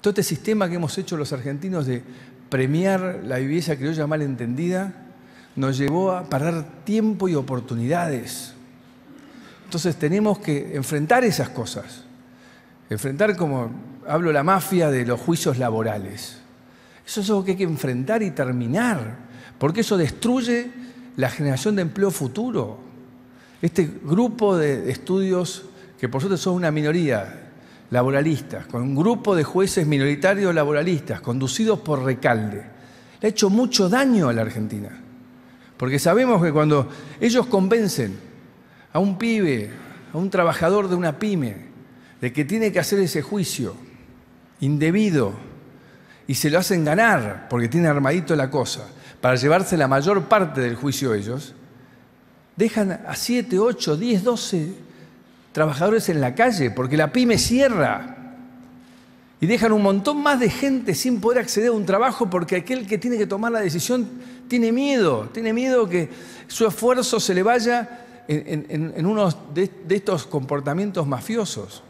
Todo este sistema que hemos hecho los argentinos de premiar la vivienda criolla mal entendida nos llevó a parar tiempo y oportunidades. Entonces tenemos que enfrentar esas cosas. Enfrentar como hablo la mafia de los juicios laborales. Eso es algo que hay que enfrentar y terminar, porque eso destruye la generación de empleo futuro. Este grupo de estudios, que por suerte son una minoría, laboralistas, con un grupo de jueces minoritarios laboralistas, conducidos por Recalde, le ha hecho mucho daño a la Argentina. Porque sabemos que cuando ellos convencen a un pibe, a un trabajador de una pyme, de que tiene que hacer ese juicio indebido y se lo hacen ganar, porque tiene armadito la cosa, para llevarse la mayor parte del juicio ellos, dejan a 7, 8, 10, 12 trabajadores en la calle, porque la pyme cierra y dejan un montón más de gente sin poder acceder a un trabajo porque aquel que tiene que tomar la decisión tiene miedo, tiene miedo que su esfuerzo se le vaya en, uno de estos comportamientos mafiosos.